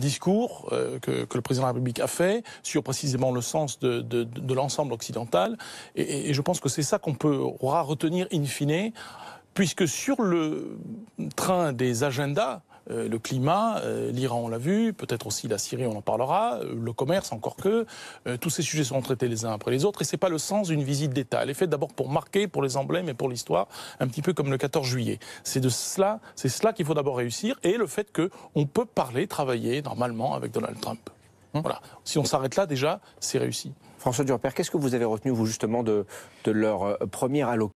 discours euh, que, le président de la République a fait sur précisément le sens de, l'ensemble occidental. Et, je pense que c'est ça qu'on peut retenir in fine, puisque sur le train des agendas, euh, le climat, euh, l'Iran, on l'a vu, peut-être aussi la Syrie, on en parlera, euh, le commerce, encore que. tous ces sujets seront traités les uns après les autres et ce n'est pas le sens d'une visite d'État. Elle est faite d'abord pour marquer, pour les emblèmes et pour l'histoire, un petit peu comme le 14 juillet. C'est de cela, cela qu'il faut d'abord réussir et le fait qu'on peut parler, travailler normalement avec Donald Trump. Hein voilà. Si on s'arrête là, déjà, c'est réussi. François Durper, qu'est-ce que vous avez retenu, vous, justement, de, de leur première allocation